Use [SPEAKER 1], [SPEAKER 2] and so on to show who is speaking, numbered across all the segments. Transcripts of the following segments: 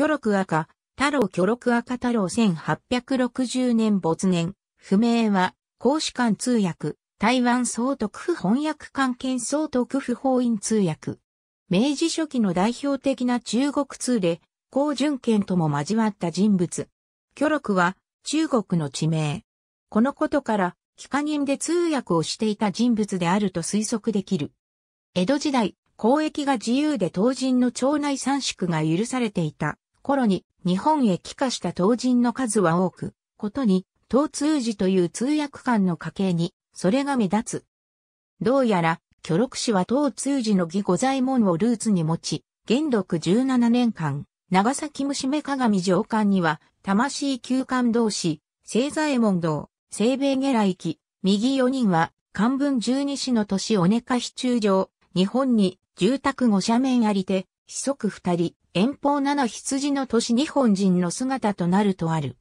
[SPEAKER 1] 巨録赤、太郎巨録赤太郎1860年没年、不明は、公使館通訳、台湾総督府翻訳関係総督府法院通訳。明治初期の代表的な中国通で、高順権とも交わった人物。巨録は、中国の地名。このことから、帰化人で通訳をしていた人物であると推測できる。江戸時代、交易が自由で当人の町内三宿が許されていた。頃に日本へ帰化した当人の数は多く、ことに、東通寺という通訳官の家系に、それが目立つ。どうやら、巨録氏は東通寺の義五左衛門をルーツに持ち、元禄17年間、長崎虫目鏡上官には、魂旧官同士、聖左衛門道、聖米下来期、右四人は、漢文十二氏の年おねかし中上、日本に住宅五社面ありて、子息二人、遠方七羊の都市日本人の姿となるとある。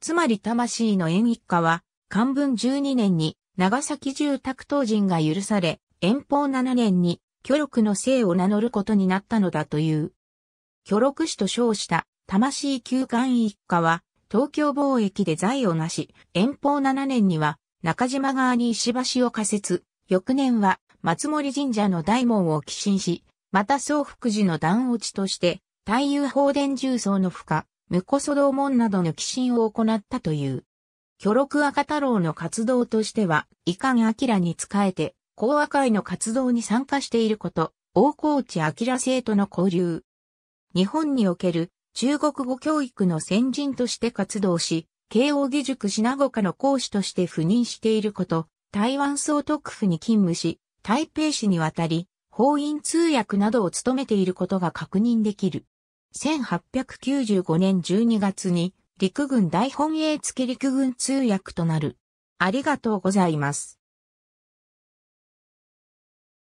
[SPEAKER 1] つまり魂の縁一家は、漢文12年に長崎住宅当人が許され、遠方7年に巨録の姓を名乗ることになったのだという。巨録氏と称した魂旧館一家は、東京貿易で財を成し、遠方7年には中島側に石橋を仮設、翌年は松森神社の大門を寄進し、また総福寺の段落ちとして、太夫放電重曹の負荷、無祖道門などの寄進を行ったという。巨録赤太郎の活動としては、遺憾明に仕えて、講和会の活動に参加していること、大河内明生との交流。日本における中国語教育の先人として活動し、慶応義塾品語科の講師として赴任していること、台湾総督府に勤務し、台北市に渡り、公員通訳などを務めていることが確認できる。1895年12月に陸軍大本営付陸軍通訳となる。ありがとうございます。